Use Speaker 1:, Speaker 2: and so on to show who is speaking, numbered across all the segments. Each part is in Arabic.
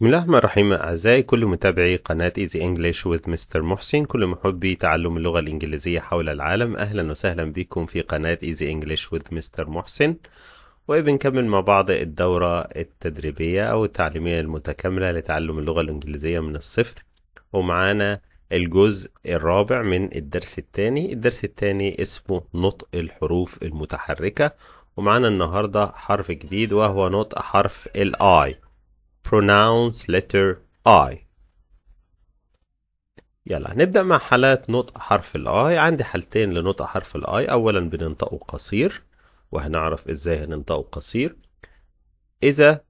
Speaker 1: بسم الله الرحمن الرحيم أعزائي كل متابعي قناة إيزي English with مستر محسن كل محبي تعلم اللغة الإنجليزية حول العالم أهلا وسهلا بكم في قناة إيزي English with مستر محسن وبنكمل مع بعض الدورة التدريبية أو التعليمية المتكاملة لتعلم اللغة الإنجليزية من الصفر ومعانا الجزء الرابع من الدرس الثاني الدرس الثاني اسمه نطق الحروف المتحركة ومعانا النهاردة حرف جديد وهو نطق حرف الآي pronounce letter I يلا هنبدأ مع حالات نطق حرف I عندي حالتين لنطق حرف I اولا بننطقه قصير وهنعرف ازاي هننطقه قصير اذا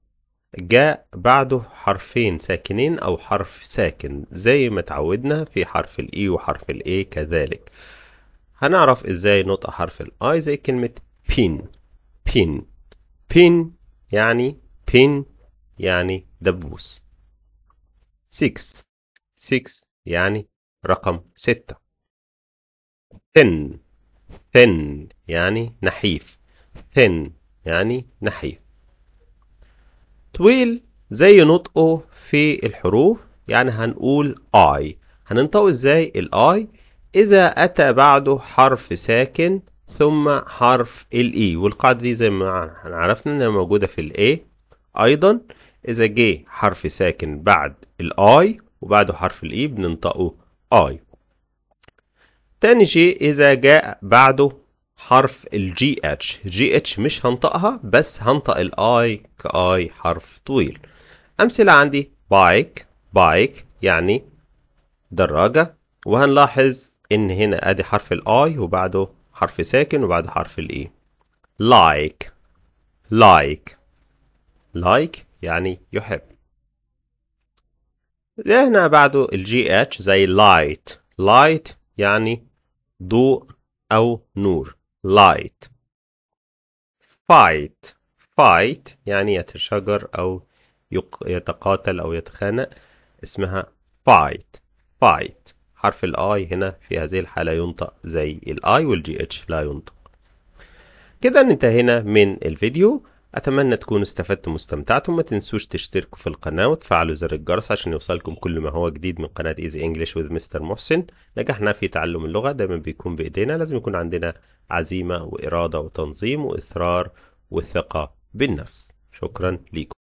Speaker 1: جاء بعده حرفين ساكنين او حرف ساكن زي ما اتعودنا في حرف E وحرف A كذلك هنعرف ازاي نطق حرف I زي كلمة pin pin pin يعني pin يعني دبوس 6 6 يعني رقم 6 thin thin يعني نحيف thin يعني نحيف طويل زي نطقه في الحروف يعني هنقول I هننطقه ازاي الاي اذا اتى بعده حرف ساكن ثم حرف الاي e. والقاعده دي زي ما عرفنا انها موجوده في الاي ايضا إذا جه حرف ساكن بعد الآي وبعده حرف الإي e بننطقه آي تاني شيء إذا جاء بعده حرف الجي اتش جي اتش مش هنطقها بس هنطق الآي كآي حرف طويل أمثلة عندي بايك بايك يعني دراجة وهنلاحظ إن هنا أدي حرف الآي وبعده حرف ساكن وبعده حرف الإي لايك لايك لايك يعني يحب ده هنا بعده الجي اتش زي لايت لايت يعني ضوء أو نور لايت فايت فايت يعني يتشاجر أو يتقاتل أو يتخانق اسمها فايت فايت حرف الاي هنا في هذه الحالة ينطق زي الاي والجي اتش لا ينطق كده انتهينا من الفيديو أتمنى تكونوا استفدتم واستمتعتم ما تنسوش تشتركوا في القناة وتفعلوا زر الجرس عشان يوصلكم كل ما هو جديد من قناة Easy English with Mr. محسن نجاحنا في تعلم اللغة دايما بيكون بإيدينا لازم يكون عندنا عزيمة وإرادة وتنظيم وإصرار وثقة بالنفس شكرا ليكم